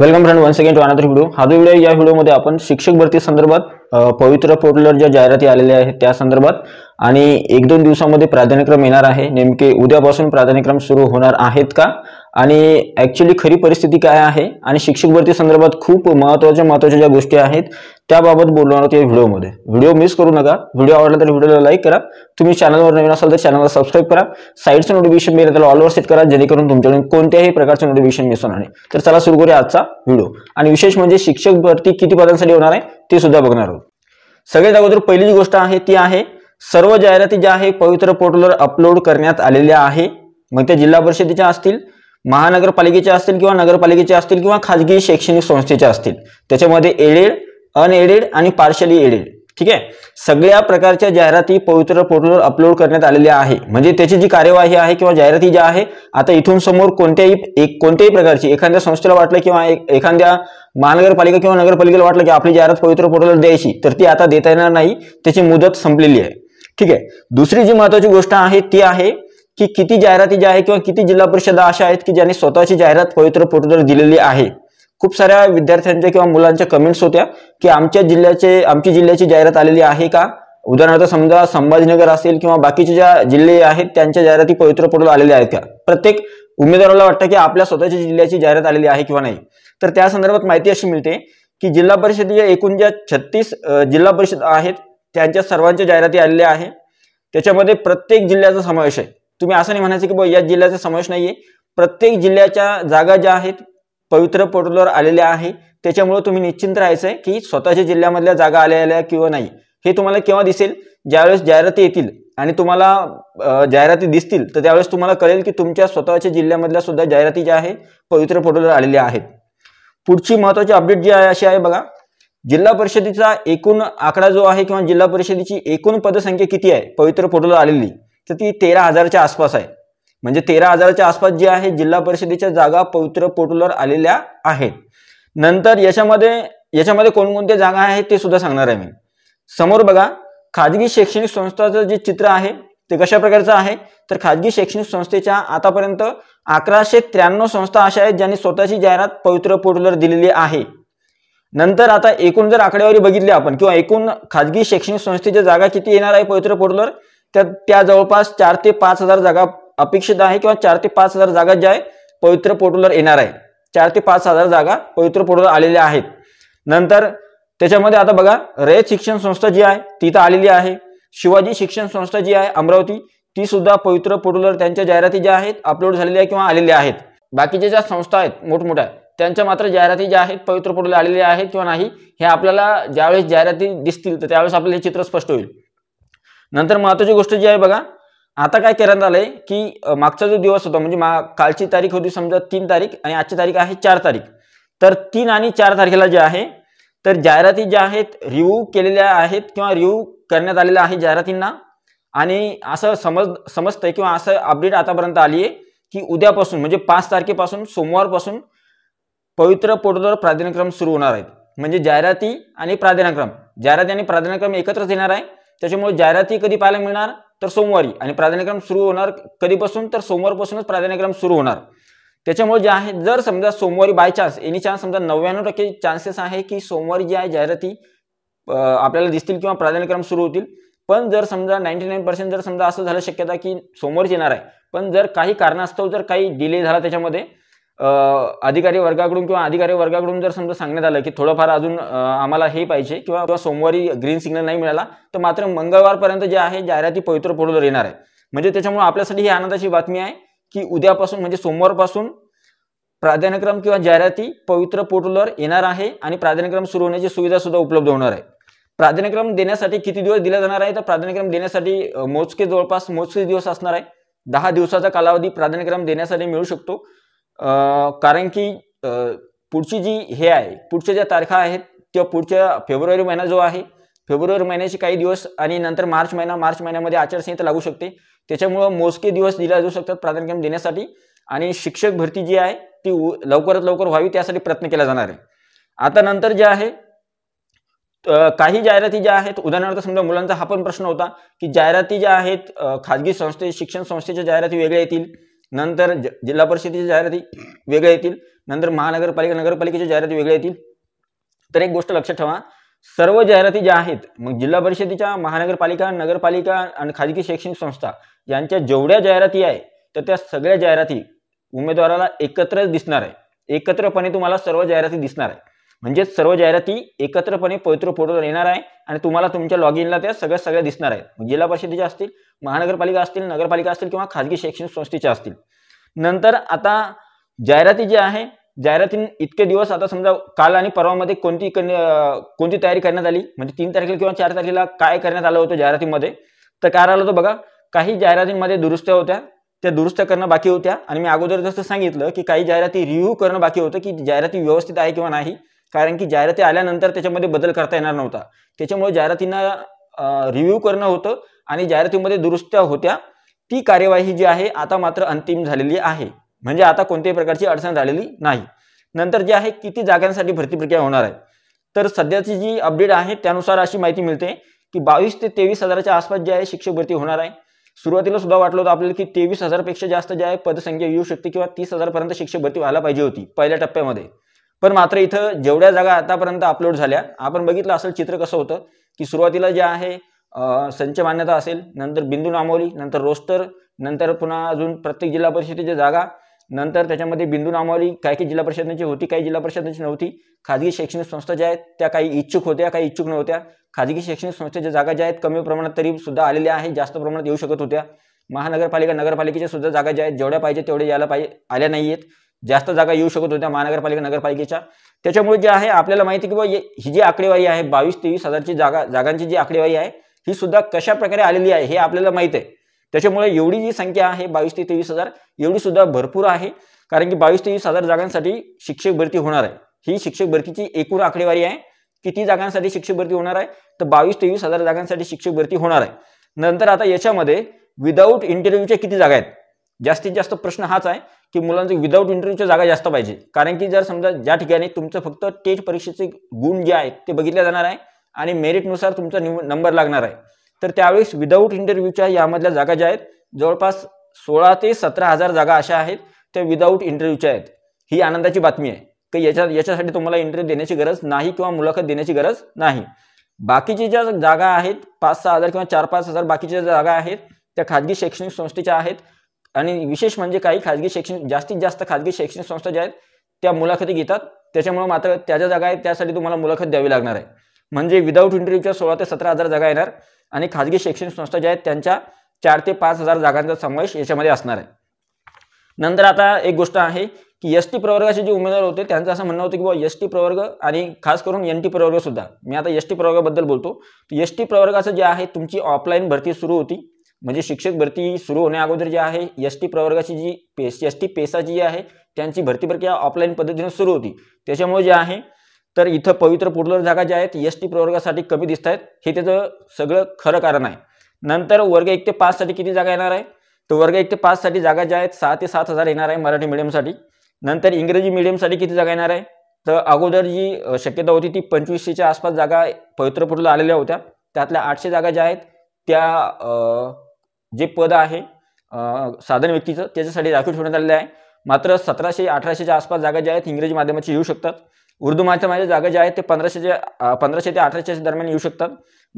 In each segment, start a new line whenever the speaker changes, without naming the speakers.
welcome friend one second to another video हा जो video या व्हिडिओमध्ये आपण शिक्षक भरती संदर्भात पवित्र पोर्टलवर ज्या जाहिराती आलेल्या आहेत त्या संदर्भात आणि एक दोन दिवसामध्ये प्राधान्यक्रम येणार आहे नेमके उद्यापासून प्राधान्यक्रम सुरू होणार आहेत का आणि ॲक्च्युली खरी परिस्थिती काय आहे आणि शिक्षक भरती संदर्भात खूप महत्त्वाच्या महत्त्वाच्या ज्या गोष्टी आहेत त्याबाबत बोलणार आहोत या व्हिडिओमध्ये व्हिडिओ मिस करू नका व्हिडिओ आवडला तर व्हिडिओला लाईक करा तुम्ही चॅनलवर नवीन असाल तर चॅनलला सबस्क्राईब करा साईडचं नोटिफिकेशन मिळेल त्याला ऑलवर सेट करा जेणेकरून तुमच्याकडून कोणत्याही प्रकारचं नोटिफिकेशन मिस होणार नाही तर चला सुरू करूया आजचा व्हिडिओ आणि विशेष म्हणजे शिक्षक भरती किती पदांसाठी होणार आहे ते सुद्धा बघणार आहोत सगळ्यात अगोदर पहिली जी गोष्ट आहे ती आहे सर्व जाहिराती ज्या आहे पवित्र पोर्टलवर अपलोड करण्यात आलेल्या आहे मग त्या जिल्हा परिषदेच्या असतील महानगरपालिकेच्या असतील किंवा नगरपालिकेच्या असतील किंवा खाजगी शैक्षणिक संस्थेच्या असतील त्याच्यामध्ये एडेड अनएडेड आणि पार्शली एडेड ठीक आहे सगळ्या प्रकारच्या जाहिराती पवित्र पोर्टलवर अपलोड करण्यात आलेल्या आहे म्हणजे त्याची जी कार्यवाही आहे किंवा जाहिराती ज्या आहे आता इथून समोर कोणत्याही एक कोणत्याही प्रकारची एखाद्या संस्थेला वाटलं किंवा एखाद्या महानगरपालिका किंवा नगरपालिकेला वाटलं की आपली जाहिरात पवित्र पोर्टलवर द्यायची तर ती आता देता येणार नाही त्याची मुदत संपलेली आहे ठीक आहे दुसरी जी महत्वाची गोष्ट आहे ती आहे की किती जाहिराती ज्या आहे किंवा किती जिल्हा परिषद अशा आहेत की ज्यांनी स्वतःची जाहिरात पवित्र पोर्टलवर दिलेली आहे खूप साऱ्या विद्यार्थ्यांच्या किंवा मुलांच्या कमेंट्स होत्या की आमच्या जिल्ह्याचे आमची जिल्ह्याची जाहिरात आलेली आहे का उदाहरणार्थ समजा संभाजीनगर असेल किंवा बाकीचे ज्या जिल्हे आहेत त्यांच्या जाहिराती पवित्र पोर्टल आलेल्या आहेत का प्रत्येक उमेदवाराला वाटतं की आपल्या स्वतःच्या जिल्ह्याची जाहिरात आलेली आहे किंवा नाही तर त्या संदर्भात माहिती अशी मिळते की जिल्हा या एकूण ज्या छत्तीस जिल्हा परिषद आहेत त्यांच्या सर्वांच्या जाहिराती आलेल्या आहे त्याच्यामध्ये प्रत्येक जिल्ह्याचा समावेश आहे तुम्ही असं नाही म्हणायचं की बा या जिल्ह्याचा समावेश नाहीये प्रत्येक जिल्ह्याच्या जागा ज्या आहेत पवित्र पोर्टलवर आलेल्या आहे त्याच्यामुळे तुम्ही निश्चिंत आहे की स्वतःच्या जिल्ह्यामधल्या जागा आल्या किंवा नाही हे तुम्हाला केव्हा दिसेल ज्यावेळेस जाहिराती येतील आणि तुम्हाला जाहिराती दिसतील तर त्यावेळेस तुम्हाला कळेल की तुमच्या स्वतःच्या जिल्ह्यामधल्या सुद्धा जाहिराती ज्या आहे पवित्र पोर्टलवर आलेल्या आहेत पुढची महत्वाची अपडेट जी आहे अशी आहे बघा जिल्हा परिषदेचा एकूण आकडा जो आहे किंवा जिल्हा परिषदेची एकूण पदसंख्या किती आहे पवित्र पोर्टलवर आलेली तर ती तेरा हजारच्या आसपास आहे म्हणजे तेरा हजाराच्या आसपास जी आहे जिल्हा परिषदेच्या जागा पवित्र पोर्टलवर आलेल्या आहेत नंतर याच्यामध्ये याच्यामध्ये कोणकोणत्या जागा आहेत ते सुद्धा सांगणार आहे मी समोर बघा खाजगी शैक्षणिक संस्थाचं जे चित्र आहे ते कशा प्रकारचं आहे तर खाजगी शैक्षणिक संस्थेच्या आतापर्यंत अकराशे त्र्याण्णव संस्था अशा आहेत ज्यांनी स्वतःची जाहिरात पवित्र पोर्टलवर दिलेली आहे नंतर आता एकूण जर आकडेवारी बघितली आपण किंवा एकूण खाजगी शैक्षणिक संस्थेच्या जागा किती येणार आहे पवित्र पोर्टलवर त्या त्या जवळपास चार ते पाच हजार जागा अपेक्षित आहे किंवा चार ते पाच हजार जागा ज्या आहे पवित्र पोर्टलवर येणार आहे चार ते पाच हजार जागा पवित्र पोर्टलवर आलेल्या आहेत नंतर त्याच्यामध्ये आता बघा रयत शिक्षण संस्था जी आहे ती तर आलेली आहे शिवाजी शिक्षण संस्था जी आहे अमरावती ती सुद्धा पवित्र पोर्टलवर त्यांच्या जाहिराती ज्या आहेत अपलोड झालेल्या किंवा आलेल्या आहेत बाकीच्या ज्या संस्था आहेत मोठमोठ्या त्यांच्या मात्र जाहिराती ज्या आहेत पवित्र पोर्टलवर आलेल्या आहेत किंवा नाही हे आपल्याला ज्यावेळेस जाहिराती दिसतील तर त्यावेळेस आपल्याला हे चित्र स्पष्ट होईल नंतर महत्वाची गोष्ट जी आहे बघा आता काय करण्यात आलंय की मागचा जो दिवस होता म्हणजे कालची तारीख होती समजा तीन तारीख आणि आजची तारीख आहे चार तारीख तर तीन आणि चार तारखेला जे आहे तर जाहिराती ज्या आहेत रिव्ह्यू केलेल्या आहेत किंवा रिव्ह्यू करण्यात आलेल्या आहे जाहिरातींना आणि असं समज समजतंय किंवा असं अपडेट आतापर्यंत आली आहे की उद्यापासून म्हणजे पाच तारखेपासून सोमवारपासून पवित्र पोटोदर प्राधान्यक्रम सुरू होणार आहेत म्हणजे जाहिराती आणि प्राधान्यक्रम जाहिराती आणि प्राधान्यक्रम एकत्रच येणार आहे त्याच्यामुळे जाहिराती कधी पाहायला मिळणार तर सोमवारी आणि प्राधान्यक्रम सुरू होणार कधीपासून तर सोमवारपासूनच प्राधान्यक्रम सुरू होणार त्याच्यामुळे जे आहे जर समजा सोमवारी बाय चान्स एनी चान्स समजा नव्याण्णव टक्के चान्सेस आहे की सोमवारी जी आहे जाहिराती आपल्याला दिसतील किंवा प्राधान्यक्रम सुरू होतील पण जर समजा नाईन्टी नाईन पर्सेंट जर समजा असं झालं शक्यता की सोमवारीच येणार आहे पण जर काही कारणास्तव जर काही डिले झाला त्याच्यामध्ये अधिकारी वर्गाकडून किंवा अधिकारी वर्गाकडून जर समजा सांगण्यात आलं की थोडंफार अजून आम्हाला हे पाहिजे किंवा सोमवारी ग्रीन सिग्नल नाही मिळाला तर मात्र मंगळवारपर्यंत जे आहे जाहिराती पवित्र पडून येणार आहे म्हणजे त्याच्यामुळे आपल्यासाठी ही आनंदाची बातमी आहे की उद्यापासून म्हणजे सोमवारपासून प्राधान्यक्रम किंवा जाहिराती पवित्र पोर्टलवर येणार आहे आणि प्राधान्यक्रम सुरू होण्याची सुविधा सुद्धा उपलब्ध होणार आहे प्राधान्यक्रम देण्यासाठी किती दिवस दिला जाणार आहे तर प्राधान्यक्रम देण्यासाठी मोजके जवळपास मोजके दिवस असणार आहे दहा दिवसाचा कालावधी प्राधान्यक्रम देण्यासाठी मिळू शकतो कारण की पुढची जी हे आहे पुढच्या ज्या तारखा आहेत त्या पुढच्या फेब्रुवारी महिना जो आहे फेब्रुवारी महिन्याचे काही दिवस आणि नंतर मार्च महिना मार्च महिन्यामध्ये आचारसंहिता लागू शकते त्याच्यामुळं मोजके दिवस दिल्या जाऊ शकतात प्राधान्यक्रम देण्यासाठी आणि शिक्षक भरती जी आहे ती लवकरात लवकर व्हावी त्यासाठी प्रयत्न केला जाणार आहे आता नंतर जे आहे काही जाहिराती ज्या आहेत उदाहरणार्थ समजा मुलांचा हा पण प्रश्न होता की जाहिराती ज्या आहेत खाजगी संस्थे शिक्षण संस्थेच्या जाहिराती वेगळ्या येतील नंतर जिल्हा परिषदेच्या जाहिराती वेगळ्या येतील नंतर महानगरपालिका नगरपालिकेच्या जाहिराती वेगळ्या येतील तर एक गोष्ट लक्षात ठेवा सर्व जाहिराती ज्या आहेत मग जिल्हा परिषदेच्या महानगरपालिका नगरपालिका आणि खाजगी शैक्षणिक संस्था यांच्या जेवढ्या जाहिराती आहे तर त्या सगळ्या जाहिराती उमेदवाराला एकत्रच दिसणार आहे एकत्रपणे तुम्हाला सर्व जाहिराती दिसणार आहे म्हणजेच सर्व जाहिराती एकत्रपणे पवित्र पोर्टलवर येणार आहे आणि तुम्हाला तुमच्या लॉग इनला त्या सगळ्या सगळ्या दिसणार आहेत जिल्हा परिषदेच्या असतील महानगरपालिका असतील नगरपालिका असतील किंवा खाजगी शैक्षणिक संस्थेच्या असतील नंतर आता जाहिराती जी आहे जाहिराती इतके दिवस आता समजा काल आणि परवामध्ये कोणती कोणती तयारी करण्यात आली म्हणजे तीन तारखेला किंवा चार तारखेला काय करण्यात आलं होतं जाहिरातीमध्ये तर काय आलं होतं बघा काही जाहिरातींमध्ये दुरुस्त्या होत्या त्या दुरुस्त करणं बाकी होत्या आणि मी अगोदर जसं सांगितलं की काही जाहिराती रिव्ह्यू करणं बाकी होतं की जाहिराती व्यवस्थित आहे किंवा नाही कारण की जाहिराती आल्यानंतर त्याच्यामध्ये बदल करता येणार नव्हता त्याच्यामुळे जाहिरातींना रिव्ह्यू करणं होतं आणि जाहिरातीमध्ये दुरुस्त्या होत्या ती कार्यवाही जी आहे आता मात्र अंतिम झालेली आहे म्हणजे आता कोणत्याही प्रकारची अडचण झालेली नाही नंतर जे आहे किती जागांसाठी भरती प्रक्रिया होणार आहे तर सध्याची जी अपडेट आहे त्यानुसार अशी माहिती मिळते की बावीस ते तेवीस हजाराच्या आसपास जे आहे शिक्षक भरती होणार आहे सुरुवातीला सुद्धा वाटलं होतं आपल्याला की तेवीस हजारपेक्षा जास्त जे आहे पदसंख्या येऊ शकते किंवा तीस हजारपर्यंत शिक्षक भरती व्हायला पाहिजे होती पहिल्या टप्प्यामध्ये पण मात्र इथं जेवढ्या जागा आतापर्यंत अपलोड झाल्या आपण बघितलं असेल चित्र कसं होतं की सुरुवातीला जे आहे संच मान्यता असेल नंतर बिंदू नामवली नंतर रोस्टर नंतर पुन्हा अजून प्रत्येक जिल्हा परिषदेच्या जागा नंतर त्याच्यामध्ये बिंदू नामावली काही काही जिल्हा परिषदांची होती काही जिल्हा परिषदांची नव्हती खाजगी शैक्षणिक संस्था ज्या आहेत त्या काही इच्छुक होत्या काही इच्छुक नव्हत्या खाजगी शैक्षणिक संस्थेच्या जागा ज्या आहेत कमी प्रमाणात तरी सुद्धा आलेल्या आहेत जास्त प्रमाणात येऊ शकत होत्या महानगरपालिका नगरपालिकेच्या सुद्धा जागा ज्या आहेत जेवढ्या पाहिजे तेवढ्या यायला पाहिजे आल्या नाही आहेत जास्त जागा येऊ शकत होत्या महानगरपालिका नगरपालिकेच्या त्याच्यामुळे जे आहे आपल्याला माहिती की बाबा ही जी आकडेवारी आहे बावीस तेवीस हजारची जागा जागांची जी आकडेवारी आहे ही सुद्धा कशा प्रकारे आलेली आहे हे आपल्याला माहित आहे त्याच्यामुळे एवढी जी संख्या आहे बावीस ते तेवीस हजार एवढी सुद्धा भरपूर आहे कारण की बावीस तेवीस हजार जागांसाठी शिक्षक भरती होणार आहे ही शिक्षक भरतीची एकूण आकडेवारी आहे किती जागांसाठी शिक्षक भरती होणार आहे तर बावीस तेवीस हजार जागांसाठी शिक्षक भरती होणार आहे नंतर आता याच्यामध्ये विदाऊट इंटरव्ह्यूच्या किती जागा आहेत जास्तीत जास्त प्रश्न हाच आहे की मुलांचं विदाऊट इंटरव्ह्यूच्या जागा जास्त पाहिजे कारण की जर समजा ज्या ठिकाणी तुमचं फक्त टेट परीक्षेचे गुण जे आहेत ते बघितले जाणार आहे आणि मेरिटनुसार तुमचा नंबर लागणार आहे तर त्यावेळेस विदाऊट इंटरव्ह्यूच्या यामधल्या जागा ज्या आहेत जवळपास सोळा ते सतरा हजार जागा अशा आहेत त्या विदाऊट इंटरव्ह्यूच्या आहेत ही आनंदाची बातमी आहे की याच्या याच्यासाठी तुम्हाला इंटरव्ह्यू देण्याची गरज नाही किंवा मुलाखत देण्याची गरज नाही बाकीची ज्या जागा आहेत पाच सहा हजार किंवा चार पाच हजार बाकीच्या जागा आहेत त्या खाजगी शैक्षणिक संस्थेच्या आहेत आणि विशेष म्हणजे काही खाजगी शैक्षणिक जास्तीत जास्त खाजगी शैक्षणिक संस्था ज्या आहेत त्या मुलाखती घेतात त्याच्यामुळे मात्र त्याच्या जागा आहेत त्यासाठी तुम्हाला मुलाखत द्यावी लागणार आहे म्हणजे विदाऊट इंटरव्ह्यूच्या सोळा ते सतरा हजार जागा येणार आणि खाजगी शैक्षणिक संस्था ज्या आहेत त्यांच्या चार ते पाच हजार जागांचा समावेश याच्यामध्ये असणार आहे नंतर आता एक गोष्ट आहे की एस टी प्रवर्गाचे जे उमेदवार होते त्यांचं असं म्हणणं होतं की बाबा एस टी प्रवर्ग आणि खास करून एन टी सुद्धा मी आता एस टी प्रवर्गाबद्दल बोलतो एस टी प्रवर्गाचं जे आहे तुमची ऑफलाईन भरती सुरू होती म्हणजे शिक्षक भरती सुरू होण्याअगोदर जी आहे एस टी प्रवर्गाची जी पेस एस टी पेसा जी आहे त्यांची भरती प्रक्रिया ऑफलाईन पद्धतीने सुरू होती त्याच्यामुळे जे आहे तर इथं पवित्र पुढलोर जागा ज्या आहेत एस टी प्रवर्गासाठी कमी दिसत आहेत हे त्याचं सगळं खरं कारण आहे नंतर वर्ग एक ते साठी किती जागा येणार आहे तर वर्ग एक ते पाचसाठी जागा ज्या आहेत सहा ते सात हजार येणार आहे मराठी मिडियमसाठी नंतर इंग्रजी मिडियमसाठी किती जागा येणार आहे तर अगोदर जी शक्यता होती ती पंचवीसशेच्या आसपास जागा पवित्रपूरला आलेल्या होत्या त्यातल्या आठशे जागा ज्या आहेत त्या जे पद आहे साधारण व्यक्तीचं त्याच्यासाठी राखीव ठेवण्यात आलेलं आहे मात्र सतराशे अठराशेच्या आसपास जागा ज्या आहेत इंग्रजी माध्यमाची येऊ शकतात उर्दू माध्यमाच्या जागा ज्या आहेत ते पंधराशेच्या पंधराशे ते अठराशेच्या दरम्यान येऊ शकतात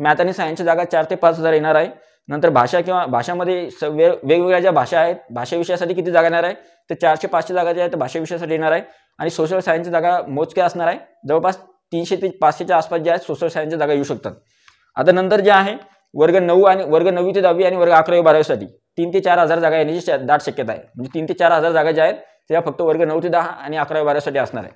मॅथ आणि सायन्सच्या जागा चार ते पाच हजार येणार आहे नंतर भाषा किंवा भाषामध्ये स वे वेगवेगळ्या ज्या भाषा आहेत भाषा विषयासाठी किती जागा येणार आहे तर चारशे पाचशे जागा ज्या आहेत भाषा विषयासाठी येणार आहे आणि सोशल सायन्सच्या जागा मोजक्या असणार आहे जवळपास तीनशे ते पाचशेच्या आसपास ज्या आहेत सोशल सायन्सच्या जागा येऊ शकतात आता नंतर जे आहे वर्ग नऊ आणि वर्ग नववी ते दहावी आणि वर्ग अकरावी बारावीसाठी तीन ते चार हजार जागा येण्याची दाट शक्यता आहे म्हणजे तीन ते चार हजार जागा ज्या आहेत त्या फक्त वर्ग नऊ ते दहा आणि अकरावी बारावीसाठी असणार आहे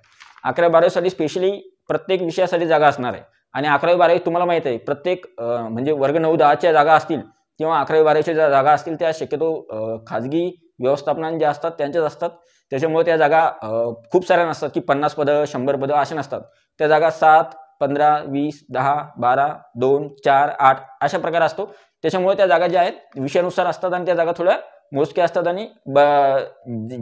अकरावी बारावीसाठी स्पेशली प्रत्येक विषयासाठी जागा असणार आहे आणि अकरावी बारावी तुम्हाला माहित आहे प्रत्येक म्हणजे वर्ग नऊ दहाच्या जागा असतील किंवा अकरावी बारावीच्या ज्या जागा असतील त्या शक्यतो खाजगी व्यवस्थापना ज्या असतात त्यांच्याच असतात त्याच्यामुळे त्या जागा खूप साऱ्या नसतात की पन्नास पदं शंभर पदं अशा नसतात त्या जागा सात पंधरा वीस दहा बारा दोन चार आठ अशा प्रकार असतो त्याच्यामुळे त्या जागा ज्या आहेत विषयानुसार असतात आणि त्या जागा थोड्या मोजक्या असतात आणि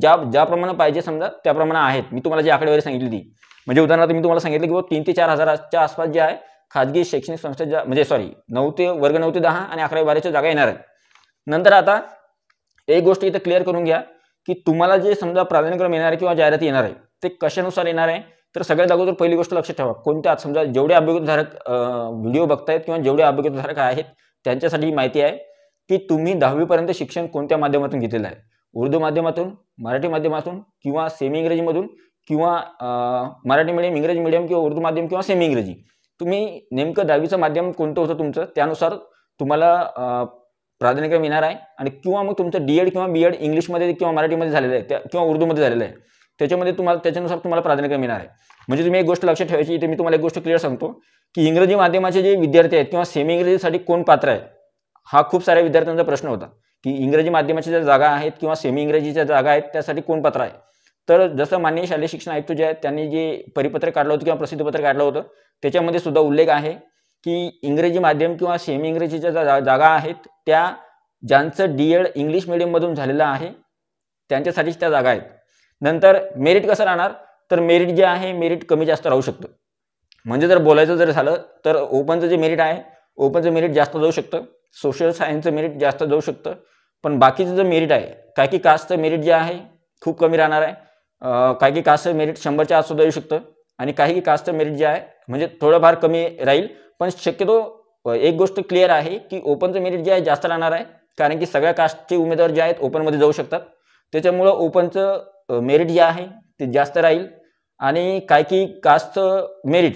ज्या ज्याप्रमाणे पाहिजे समजा त्याप्रमाणे आहेत मी तुम्हाला जी आकडेवारी सांगितली ती म्हणजे उदाहरणार्थ मी तुम्हाला सांगितलं की तीन ते चार हजाराच्या आसपास जे आहे खाजगी शैक्षणिक संस्था ज्या म्हणजे सॉरी नऊ ते वर्ग नऊ ते दहा आणि अकरा बाराच्या जागा येणार आहेत नंतर आता एक गोष्ट इथं क्लिअर करून घ्या की तुम्हाला जे समजा प्राधान्यक्रम येणार आहे किंवा जाहिराती येणार आहे ते कशानुसार येणार आहे तर सगळ्यात अगोदर पहिली गोष्ट लक्षात ठेवा कोणत्या समजा जेवढे अभिगतधारक व्हिडिओ बघतायत किंवा जेवढे अभिगतधारक आहेत त्यांच्यासाठी माहिती आहे की तुम्ही दहावीपर्यंत शिक्षण कोणत्या माध्यमातून घेतलेलं आहे उर्दू माध्यमातून मराठी माध्यमातून किंवा सेमी इंग्रजीमधून किंवा मराठी मिडियम इंग्रजी मिडियम किंवा उर्दू माध्यम किंवा सेमी इंग्रजी तुम्ही नेमकं दहावीचं माध्यम कोणतं होतं तुमचं त्यानुसार तुम्हाला प्राधान्यक्रम येणार आहे आणि किंवा मग तुमचं डी एड किंवा बी एड इंग्लिशमध्ये किंवा मराठीमध्ये झालेलं आहे त्या किंवा उर्दूमध्ये झालेलं आहे त्याच्यामध्ये तुम्हाला त्याच्यानुसार तुम्हाला प्राधान्यक्रम येणार आहे म्हणजे तुम्ही एक गोष्ट लक्षात ठेवायची इथे मी तुम्हाला एक गोष्ट क्लिअर सांगतो की इंग्रजी माध्यमाचे जे विद्यार्थी आहेत किंवा सेमी इंग्रजीसाठी कोण पात्र आहे हा खूप साऱ्या विद्यार्थ्यांचा प्रश्न होता की इंग्रजी माध्यमाच्या ज्या जागा आहेत किंवा सेमी इंग्रजीच्या जागा आहेत त्यासाठी कोण पात्र आहे तर जसं मान्य शालेय शिक्षण आयुक्त जे आहेत त्यांनी जे परिपत्रक काढलं होतं किंवा प्रसिद्धीपत्र काढलं होतं त्याच्यामध्ये सुद्धा उल्लेख आहे की इंग्रजी माध्यम किंवा सेमी इंग्रजीच्या ज्या जागा आहेत त्या ज्यांचं डी एड इंग्लिश मिडियममधून झालेलं आहे त्यांच्यासाठीच त्या जागा आहेत नंतर मेरिट कसं राहणार तर मेरिट जे आहे मेरिट कमी जास्त राहू शकतं म्हणजे जर बोलायचं जर झालं तर ओपनचं जे मेरिट आहे ओपनचं मेरिट जास्त जाऊ शकतं सोशल सायन्सचं मेरिट जास्त जाऊ शकतं पण बाकीचं जे मेरिट आहे काय की कास्टचं मेरिट जे आहे खूप कमी राहणार आहे काय की कास्टचं मेरिट शंभरच्या आत सुद्धा येऊ शकतं आणि काही की कास्टचं मेरिट जे आहे म्हणजे थोडंफार कमी राहील पण शक्यतो एक गोष्ट क्लिअर आहे की ओपनचं मेरिट जे आहे जास्त राहणार आहे कारण की सगळ्या कास्टचे उमेदवार जे आहेत ओपनमध्ये जाऊ शकतात त्याच्यामुळं ओपनचं मेरिट जे आहे ते जास्त राहील आणि काय की कास्टचं मेरिट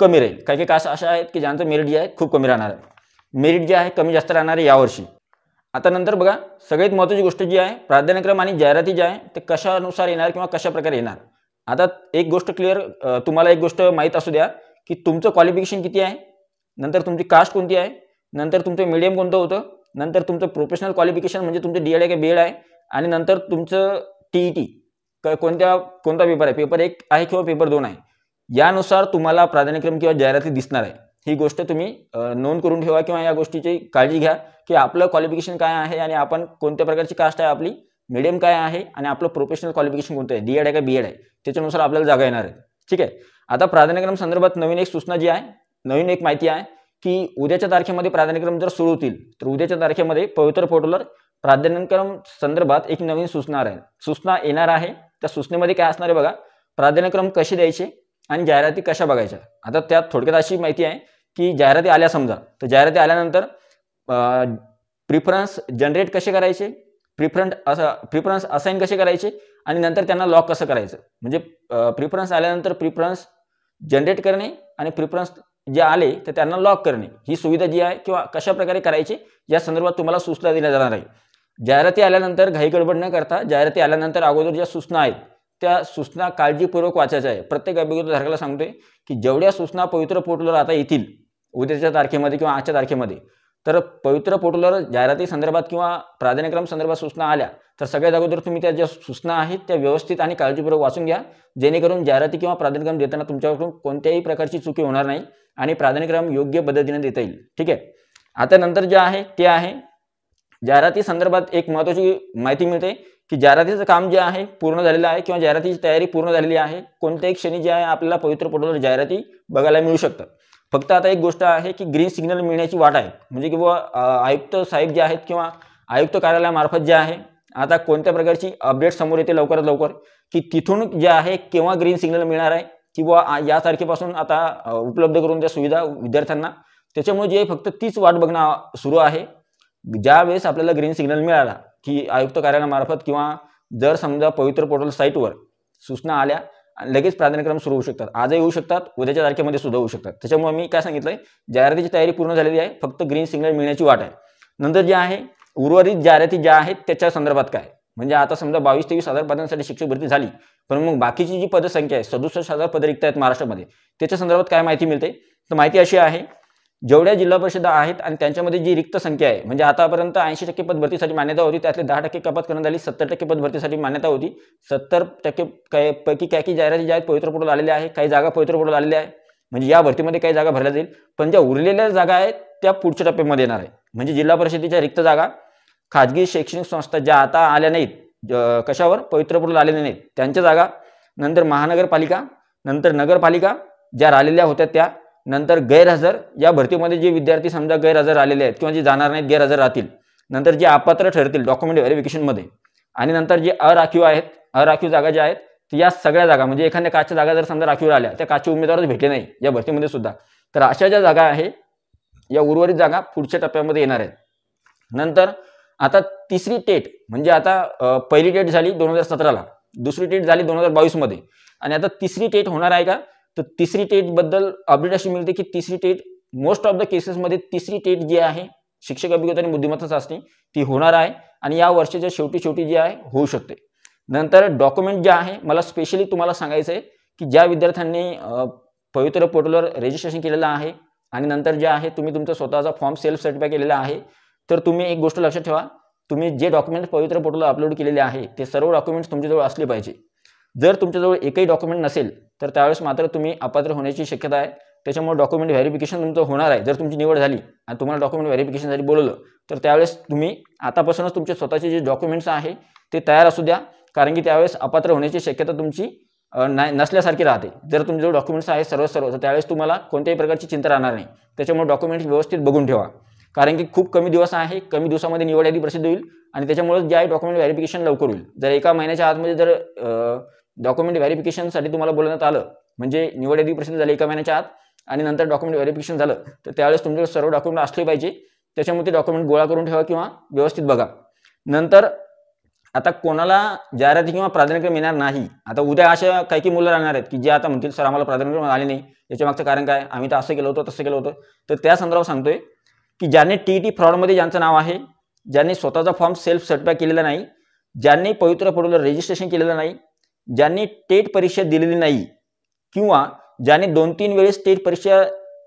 कमी राहील काही काही कास्ट अशा आहेत की ज्यांचं मेरिट जे आहे खूप कमी राहणार आहे मेरिट जे आहे कमी जास्त राहणार आहे यावर्षी आता नंतर बघा सगळ्यात महत्त्वाची गोष्ट जी आहे प्राधान्यक्रम आणि जाहिराती जी आहे ते कशानुसार येणार किंवा कशा प्रकारे येणार आता एक गोष्ट क्लिअर तुम्हाला एक गोष्ट माहीत असू द्या की तुमचं क्वालिफिकेशन किती आहे नंतर तुमची कास्ट कोणती आहे नंतर तुमचं मीडियम कोणतं होतं नंतर तुमचं प्रोफेशनल क्वालिफिकेशन म्हणजे तुमचं डी एड आहे की बी एड आहे आणि नंतर तुमचं टीईटी e कोणत्या कोणता पेपर आहे पेपर एक आहे किंवा पेपर दोन आहे यानुसार तुम्हाला प्राधान्यक्रम किंवा जाहिराती दिसणार आहे ही गोष्ट तुम्ही नोंद करून ठेवा किंवा या गोष्टीची काळजी घ्या की आपलं क्वालिफिकेशन काय आहे आणि आपण कोणत्या प्रकारची कास्ट आहे आपली मीडियम काय आहे आणि आपलं प्रोफेशनल क्वालिफिकेशन कोणतं आहे डीएड आहे का बी आहे त्याच्यानुसार आपल्याला जागा येणार आहे ठीक आहे आता प्राधान्यक्रम संदर्भात नवीन एक सूचना जी आहे नवीन एक माहिती आहे की उद्याच्या तारखेमध्ये प्राधान्यक्रम जर सुरू होतील तर उद्याच्या तारखेमध्ये पवित्र पोर्टलवर प्राधान्यक्रम संदर्भात एक नवीन सूचना राहील सूचना येणार आहे त्या सूचनेमध्ये काय असणार आहे बघा प्राधान्यक्रम कसे द्यायचे आणि जाहिराती कशा बघायच्या आता त्यात थोडक्यात अशी माहिती आहे की जाहिराती आल्या समजा तर जाहिराती आल्यानंतर प्रिफरन्स जनरेट कसे करायचे प्रिफरन्स असं प्रिफरन्स असाईन कसे करायचे आणि नंतर त्यांना लॉक कसं करायचं म्हणजे प्रिफरन्स आल्यानंतर प्रिफरन्स जनरेट करणे आणि प्रिफरन्स जे आले तर त्यांना लॉक करणे ही सुविधा जी आहे किंवा कशा प्रकारे करायची या संदर्भात तुम्हाला सूचना दिल्या जाणार आहे जाहिराती आल्यानंतर घाई गडबड न करता जाहिराती आल्यानंतर अगोदर ज्या सूचना आहेत त्या सूचना काळजीपूर्वक वाचायच्या आहे प्रत्येक अभिगतधारकाला सांगतोय की जेवढ्या सूचना पवित्र पोर्टलवर आता येतील उद्याच्या तारखेमध्ये किंवा आजच्या तारखेमध्ये तर पवित्र पोर्टलवर जाहिराती संदर्भात किंवा प्राधान्यक्रम संदर्भात सूचना आल्या तर सगळ्यात अगोदर तुम्ही त्या ज्या सूचना आहेत त्या व्यवस्थित आणि काळजीपूर्वक वाचून घ्या जेणेकरून जाहिराती किंवा प्राधान्यक्रम देताना तुमच्याकडून कोणत्याही प्रकारची चुकी होणार नाही आणि प्राधान्यक्रम योग्य पद्धतीने देता येईल ठीक आहे आता नंतर जे आहे ते आहे जाहिराती संदर्भात एक महत्वाची माहिती मिळते की जाहिरातीचं काम जे आहे पूर्ण झालेलं आहे किंवा जाहिरातीची तयारी पूर्ण झालेली आहे कोणत्याही क्षणी जे आहे आपल्याला पवित्र पोर्टलवर जाहिराती बघायला मिळू शकतात फक्त आता एक गोष्ट आहे की ग्रीन सिग्नल मिळण्याची वाट आहे म्हणजे की आयुक्त साहेब जे आहेत किंवा आयुक्त कार्यालयामार्फत जे आहे आता कोणत्या प्रकारची अपडेट समोर येते लवकरात लवकर की तिथून जे आहे केव्हा ग्रीन सिग्नल मिळणार आहे किंवा या तारखेपासून आता उपलब्ध करून त्या सुविधा विद्यार्थ्यांना त्याच्यामुळे जे फक्त तीच वाट बघणं सुरू आहे ज्या वेळेस आपल्याला ग्रीन सिग्नल मिळाला की आयुक्त कार्यालयामार्फत किंवा जर समजा पवित्र पोर्टल साईटवर सूचना आल्या लगेच प्राधान्यक्रम सुरू होऊ शकतात आजही होऊ शकतात उद्याच्या तारखेमध्ये सुद्धा होऊ शकतात त्याच्यामुळे मी काय सांगितलंय जाहिरातीची तयारी पूर्ण झालेली आहे फक्त ग्रीन सिग्नल मिळण्याची वाट आहे नंतर जे आहे उर्वरित जाहिराती ज्या आहेत त्याच्या संदर्भात काय म्हणजे आता समजा बावीस तेवीस हजार पदांसाठी शिक्षक भरती झाली पण मग बाकीची जी पदसंख्या आहे सदुसष्ट हजार पदरिक्त रिक्त आहेत महाराष्ट्रामध्ये त्याच्या संदर्भात काय माहिती मिळते तर माहिती अशी आहे जेवढ्या जिल्हा परिषदा आहेत आणि त्यांच्यामध्ये जी रिक्त संख्या आहे म्हणजे आतापर्यंत ऐंशी टक्के भरतीसाठी मान्यता होती त्यातले दहा टक्के कपात करण्यात आली सत्तर टक्के भरतीसाठी मान्यता होती सत्तर टक्के काय पैकी काय की जाहिराती ज्या आहेत पवित्र आलेल्या आहे काही जागा पवित्र आलेल्या आहे म्हणजे या भरतीमध्ये काही जागा भरल्या जाईल पण ज्या उरलेल्या जागा आहेत त्या पुढच्या टप्प्यामध्ये येणार आहे म्हणजे जिल्हा परिषदेच्या रिक्त जागा खाजगी शैक्षणिक संस्था ज्या आता आल्या नाहीत कशावर पवित्र आलेल्या नाहीत त्यांच्या जागा नंतर महानगरपालिका नंतर नगरपालिका ज्या राहिलेल्या होत्या त्या नंतर गैरहजर या भरतीमध्ये जे विद्यार्थी समजा गैरहजर आलेले आहेत किंवा जे जाणार नाहीत गैरहजर राहतील नंतर जे अपात्र ठरतील डॉक्युमेंट व्हेरिफिकेशनमध्ये आणि नंतर जे अराखीव आहेत अराखीव जागा ज्या आहेत या सगळ्या जागा म्हणजे एखाद्या काचच्या जागा जर समजा राखीव आल्या त्या काचे उमेदवारच भेटले नाही या भरतीमध्ये सुद्धा तर अशा ज्या जागा आहे या उर्वरित जागा पुढच्या टप्प्यामध्ये येणार आहेत नंतर आता तिसरी टेट म्हणजे आता पहिली टेट झाली दोन हजार सतराला दुसरी टेट झाली दोन हजार मध्ये आणि आता तिसरी टेट होणार आहे का तर तिसरी टेटबद्दल अपडेट अशी मिळते की तिसरी टेट मोस्ट ऑफ द केसेसमध्ये तिसरी टेट जी आहे शिक्षक अभिगत आणि बुद्धिमत्ता चाचणी ती होणार आहे आणि या वर्षाच्या शेवटी शेवटी जी आहे होऊ शकते नंतर डॉक्युमेंट जे आहे मला स्पेशली तुम्हाला सांगायचं आहे की ज्या विद्यार्थ्यांनी पवित्र पोर्टलवर रजिस्ट्रेशन केलेलं आहे आणि नंतर जे आहे तुम्ही तुमचा स्वतःचा फॉर्म सेल्फ सर्टिफाय केलेला आहे तर तुम्ही एक गोष्ट लक्षात ठेवा तुम्ही जे डॉक्युमेंट पवित्र पोर्टलवर अपलोड केलेले आहे ते सर्व डॉक्युमेंट्स तुमच्याजवळ असले पाहिजे जर तुमच्याजवळ एकही डॉक्युमेंट नसेल तर त्यावेळेस मात्र तुम्ही अपात्र होण्याची शक्यता आहे त्याच्यामुळे डॉक्युमेंट व्हेरिफिकेशन तुमचं होणार आहे जर तुमची निवड झाली आणि तुम्हाला डॉक्युमेंट व्हॅरिफिकेशनसाठी बोलवलं तर त्यावेळेस तुम्ही आतापासूनच तुमचे स्वतःचे जे डॉक्युमेंट्स आहे ते तयार असू द्या कारण की त्यावेळेस अपात्र होण्याची शक्यता तुमची नाही नसल्यासारखी राहते जर तुमचे डॉक्युमेंट्स आहे सर्व सर्व तर त्यावेळेस तुम्हाला कोणत्याही प्रकारची चिंता राहणार नाही त्याच्यामुळे डॉक्युमेंट्स व्यवस्थित बघून ठेवा कारण की खूप कमी दिवस आहे कमी दिवसामध्ये निवड यादी प्रसिद्ध होईल आणि त्याच्यामुळे जे आहे डॉक्युमेंट व्हेरिफिकेशन लवकर होईल जर एका महिन्याच्या आतमध्ये जर डॉक्युमेंट व्हेरिफिकेशनसाठी तुम्हाला बोलण्यात आलं म्हणजे निवड प्रश्न झाली एका महिन्याच्या आत आणि नंतर डॉक्युमेंट व्हेरिफिकेशन झालं तर त्यावेळेस तुमचे सर्व डॉक्युमेंट असले पाहिजे त्याच्यामुळे ते डॉक्युमेंट गोळा करून ठेवा किंवा व्यवस्थित बघा नंतर आता कोणाला जाहिराती किंवा प्राधान्यक्रम येणार नाही आता उद्या अशा काही काही मुलं राहणार आहेत की जे आता म्हणतील सर आम्हाला प्राधान्यक्रम आले नाही मागचं कारण काय आम्ही तर असं केलं होतं तसं केलं होतं तर त्या संदर्भात सांगतोय की ज्याने टी टी फ्रॉडमध्ये ज्यांचं नाव आहे ज्यांनी स्वतःचा फॉर्म सेल्फ सर्टिफाय केलेला नाही ज्यांनी पवित्र पोर्टलवर रजिस्ट्रेशन केलेलं नाही ज्यांनी टेट परीक्षा दिलेली नाही किंवा ज्याने दोन तीन वेळेस टेट परीक्षा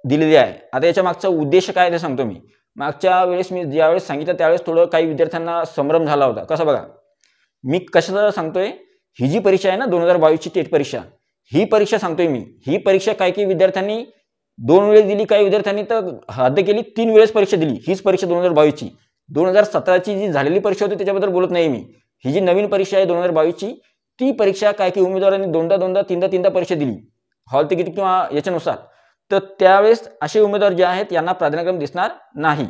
दिलेली आहे आता याच्या मागचा उद्देश काय ते सांगतो मी मागच्या वेळेस मी ज्यावेळेस सांगितलं त्यावेळेस थोडं काही विद्यार्थ्यांना संभ्रम झाला होता कसं बघा मी कशाचं सांगतोय ही जी परीक्षा आहे ना दोन हजार बावीसची टेट परीक्षा ही परीक्षा सांगतोय मी ही परीक्षा काय काही विद्यार्थ्यांनी दोन वेळेस दिली काही विद्यार्थ्यांनी तर हद्द केली तीन वेळेस परीक्षा दिली हीच परीक्षा दोन हजार बावीसची दोन हजार सतराची जी झालेली परीक्षा होती त्याच्याबद्दल बोलत नाही मी ही जी नवीन परीक्षा आहे दोन हजार बावीसची ती परीक्षा काय की उमेदवारांनी दोनदा दोनदा तीनदा तीनदा परीक्षा दिली हॉल तिकीट किंवा याच्यानुसार तर त्यावेळेस असे उमेदवार जे आहेत यांना प्राधान्यक्रम दिसणार नाही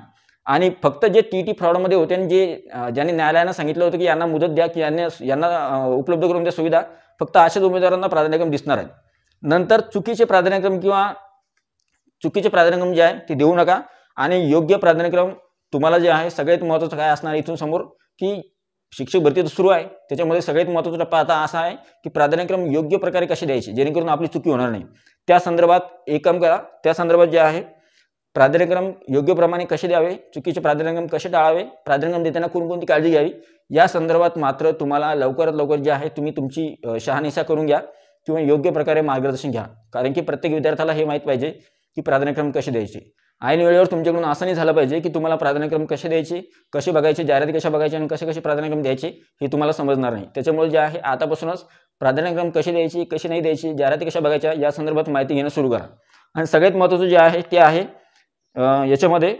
आणि फक्त जे टी टी फ्रॉडमध्ये होते आणि जे ज्यांनी न्यायालयानं सांगितलं होतं की यांना मुदत द्या की यांना यांना उपलब्ध करून द्या सुविधा फक्त अशाच उमेदवारांना प्राधान्यक्रम दिसणार आहे नंतर चुकीचे प्राधान्यक्रम किंवा चुकीचे प्राधान्यक्रम जे आहे ते देऊ नका आणि योग्य प्राधान्यक्रम तुम्हाला जे आहे सगळ्यात महत्त्वाचं काय असणार इथून समोर की शिक्षक भरती तर सुरू आहे त्याच्यामध्ये सगळ्यात महत्त्वाचा टप्पा आता असा आहे की प्राधान्यक्रम योग्य प्रकारे कसे द्यायचे जेणेकरून आपली चुकी होणार नाही त्या संदर्भात एक काम करा त्या संदर्भात जे आहे प्राधान्यक्रम योग्य प्रमाणे कसे द्यावे चुकीचे प्राधान्यक्रम कसे टाळावे प्राधान्यक्रम देताना कोणकोणती काळजी घ्यावी या संदर्भात मात्र तुम्हाला लवकरात लवकर जे आहे तुम्ही तुमची शहानिशा करून घ्या किंवा योग्य प्रकारे मार्गदर्शन घ्या कारण की प्रत्येक विद्यार्थ्याला हे माहीत पाहिजे की प्राधान्यक्रम कसे द्यायचे ऐन वेळेवर तुमच्याकडून असं नाही झालं पाहिजे की तुम्हाला प्राधान्यक्रम कसे द्यायचे कसे बघायचे जाहिराती कशा बघायचे आणि कसे कसे प्राधान्यक्रम द्यायचे हे तुम्हाला समजणार नाही त्याच्यामुळे जे आहे आतापासूनच प्राधान्यक्रम कसे द्यायची कशी नाही द्यायची जाहिराती कशा बघायच्या या संदर्भात माहिती घेणं सुरू करा आणि सगळ्यात महत्त्वाचं जे आहे ते आहे याच्यामध्ये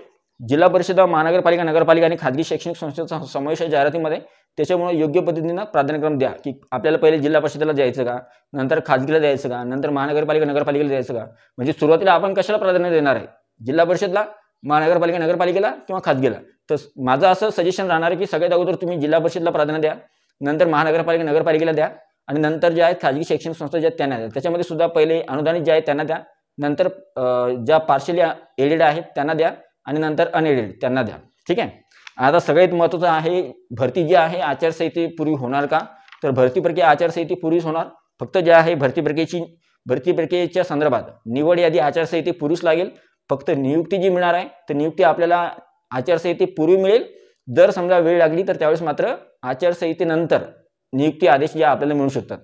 जिल्हा परिषदा महानगरपालिका नगरपालिका आणि खाजगी शैक्षणिक संस्थेचा समावेश आहे जाहिरातीमध्ये त्याच्यामुळे योग्य पद्धतीनं प्राधान्यक्रम द्या की आपल्याला पहिले जिल्हा परिषदेला जायचं का नंतर खाजगीला जायचं का नंतर महानगरपालिका नगरपालिकेला जायचं का म्हणजे सुरुवातीला आपण कशाला प्राधान्य देणार आहे जिल्हा परिषदला महानगरपालिका नगरपालिकेला किंवा खासगीला तर माझं असं सजेशन राहणार आहे की सगळ्यात अगोदर तुम्ही जिल्हा परिषदला प्राधान्य द्या नंतर महानगरपालिका नगरपालिकेला द्या आणि नंतर जे आहेत खाजगी शैक्षणिक संस्था ज्या आहेत त्यांना द्या त्याच्यामध्ये सुद्धा पहिले अनुदानित जे आहे त्यांना द्या नंतर ज्या पार्शली एडेड आहेत त्यांना द्या आणि नंतर अनएडेड त्यांना द्या ठीक आहे आता सगळ्यात महत्त्वाचं आहे भरती जी आहे आचारसंहितेपूर्वी होणार का तर भरती प्रक्रिया आचारसंहितेपूर्वीच होणार फक्त जे आहे भरती प्रक्रियेची भरती प्रक्रियेच्या संदर्भात निवड यादी आचारसंहितेपूर्वीच लागेल फक्त नियुक्ती जी मिळणार आहे तर नियुक्ती आपल्याला पूर्वी मिळेल जर समजा वेळ लागली तर त्यावेळेस मात्र आचारसंहितेनंतर नियुक्ती आदेश जे आपल्याला मिळू शकतात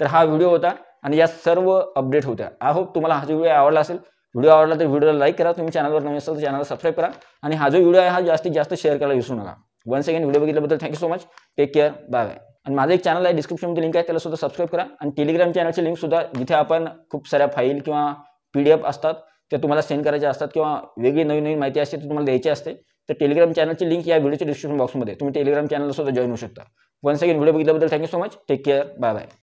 तर हा व्हिडिओ होता आणि या सर्व अपडेट होत्या आय होप तुम्हाला हा जो व्हिडिओ आवडला असेल व्हिडिओ आवडला तर व्हिडिओला लाईक करा तुम्ही चॅनलवर नवीन असाल तर चॅनलला सबस्क्राईब करा आणि हा जो व्हिडिओ आहे हा जास्तीत जास्त शेअर करायला विसरू नका वन सेकंड व्हिडिओ बघितल्याबद्दल thank you so much take care bye bye आणि माझं एक चॅनल आहे डिस्क्रिप्शनमध्ये लिंक आहे त्याला सुद्धा सबस्क्राईब करा आणि टेलिग्राम चॅनलची लिंक सुद्धा जिथे आपण खूप साऱ्या फाईल किंवा पी असतात त्या तुम्हाला सेंड करायच्या असतात किंवा वेगळी नवीन नवीन माहिती असते ती तुम्हाला द्यायची असते तर टेलिग्राम चॅनलची लिंक या व्हिडिओच्या डिस्क्रिप्शन बॉक्समध्ये तुम्ही टेलिग्राम चॅनलला सुद्धा जॉईन होऊ शकता वन सेकंड व्हिडिओ बघितल्याबद्दल thank you so much take care bye bye